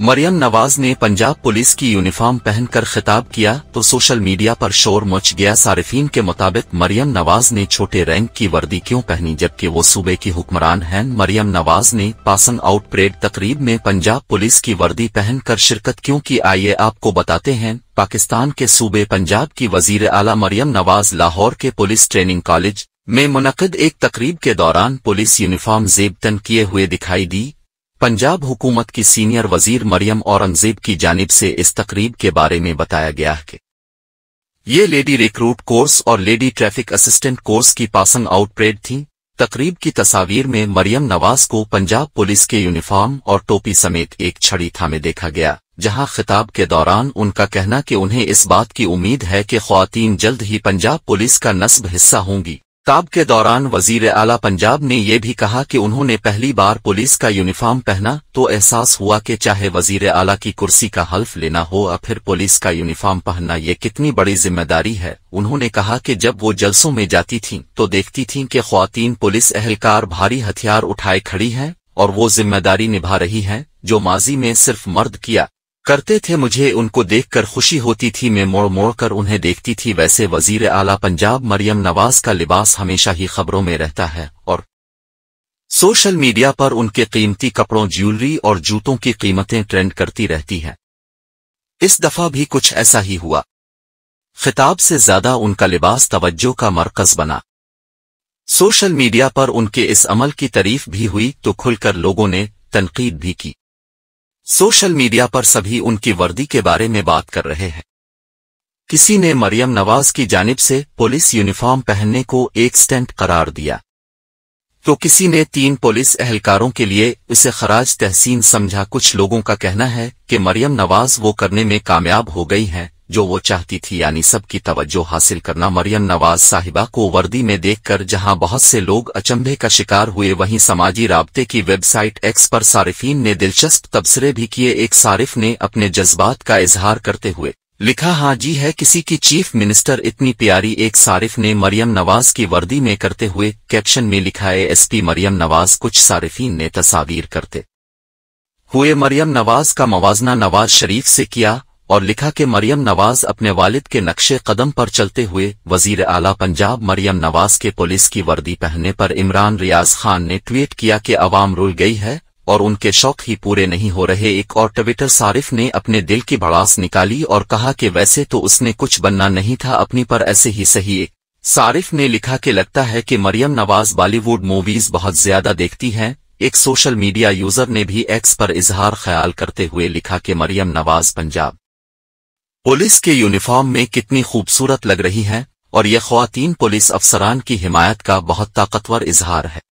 मरियम नवाज ने पंजाब पुलिस की यूनिफॉर्म पहनकर खिताब किया तो सोशल मीडिया पर शोर मच गया सारिफीन के मुताबिक मरियम नवाज ने छोटे रैंक की वर्दी क्यों पहनी जबकि वो सूबे की हुक्मरान हैं मरियम नवाज ने पासिंग आउट परेड तकरीब में पंजाब पुलिस की वर्दी पहनकर शिरकत क्यों की आइए आपको बताते हैं पाकिस्तान के सूबे पंजाब की वजीर आला मरियम नवाज लाहौर के पुलिस ट्रेनिंग कॉलेज में मुनद एक तकरीब के दौरान पुलिस यूनिफॉर्म जेब तन किए हुए दिखाई दी पंजाब हुकूमत की सीनियर वजीर मरियम औरंगजेब की जानिब से इस तकरीब के बारे में बताया गया है कि ये लेडी रिक्रूट कोर्स और लेडी ट्रैफिक असिस्टेंट कोर्स की पासिंग आउट परेड थी तकरीब की तस्वीर में मरियम नवाज को पंजाब पुलिस के यूनिफॉर्म और टोपी समेत एक छड़ी थामे देखा गया जहां खिताब के दौरान उनका कहना कि उन्हें इस बात की उम्मीद है कि खातन जल्द ही पंजाब पुलिस का नस्ब हिस्सा होंगी खिताब के दौरान वजीर आला पंजाब ने यह भी कहा कि उन्होंने पहली बार पुलिस का यूनिफॉर्म पहना तो एहसास हुआ कि चाहे वजीर आला की कुर्सी का हल्फ लेना हो या फिर पुलिस का यूनिफॉर्म पहनना ये कितनी बड़ी जिम्मेदारी है उन्होंने कहा कि जब वो जलसों में जाती थीं तो देखती थीं कि खातन पुलिस अहलकार भारी हथियार उठाए खड़ी हैं और वो जिम्मेदारी निभा रही है जो माजी में सिर्फ मर्द किया करते थे मुझे उनको देखकर खुशी होती थी मैं मोड़ मोड़ कर उन्हें देखती थी वैसे वजीर आला पंजाब मरियम नवाज का लिबास हमेशा ही खबरों में रहता है और सोशल मीडिया पर उनके कीमती कपड़ों ज्वेलरी और जूतों की कीमतें ट्रेंड करती रहती हैं इस दफा भी कुछ ऐसा ही हुआ खिताब से ज्यादा उनका लिबास तवज्जो का मरकज बना सोशल मीडिया पर उनके इस अमल की तारीफ भी हुई तो खुलकर लोगों ने तनकीद भी की सोशल मीडिया पर सभी उनकी वर्दी के बारे में बात कर रहे हैं किसी ने मरियम नवाज की जानिब से पुलिस यूनिफॉर्म पहनने को एक स्टेंट करार दिया तो किसी ने तीन पुलिस एहलकारों के लिए इसे खराज तहसीन समझा कुछ लोगों का कहना है कि मरियम नवाज वो करने में कामयाब हो गई हैं जो वो चाहती थी यानी सबकी तवज्जो हासिल करना मरियम नवाज साहिबा को वर्दी में देखकर जहां बहुत से लोग अचंभे का शिकार हुए वहीं समाजी राबते की वेबसाइट एक्स पर सारिफिन ने दिलचस्प तबसरे भी किए एक सारिफ ने अपने जज्बात का इजहार करते हुए लिखा हाँ जी है किसी की चीफ मिनिस्टर इतनी प्यारी एक सारिफ ने मरियम नवाज की वर्दी में करते हुए कैप्शन में लिखा है एसपी मरियम नवाज कुछ सारिफिन ने तस्वीर करते हुए मरियम नवाज का मवाजना नवाज शरीफ से किया और लिखा कि मरियम नवाज अपने वालिद के नक्शे कदम पर चलते हुए वजीर आला पंजाब मरियम नवाज के पुलिस की वर्दी पहनने पर इमरान रियाज खान ने ट्वीट किया कि अवाम रुल गई है और उनके शौक ही पूरे नहीं हो रहे एक और ट्विटर सारिफ ने अपने दिल की भड़ास निकाली और कहा कि वैसे तो उसने कुछ बनना नहीं था अपनी पर ऐसे ही सही एक सारिफ ने लिखा कि लगता है कि मरियम नवाज बॉलीवुड मूवीज बहुत ज्यादा देखती हैं एक सोशल मीडिया यूजर ने भी एक्स पर इजहार ख्याल करते हुए लिखा कि मरियम नवाज पंजाब पुलिस के यूनिफॉर्म में कितनी खूबसूरत लग रही हैं और ये खुवान पुलिस अफसरान की हिमायत का बहुत ताकतवर इजहार है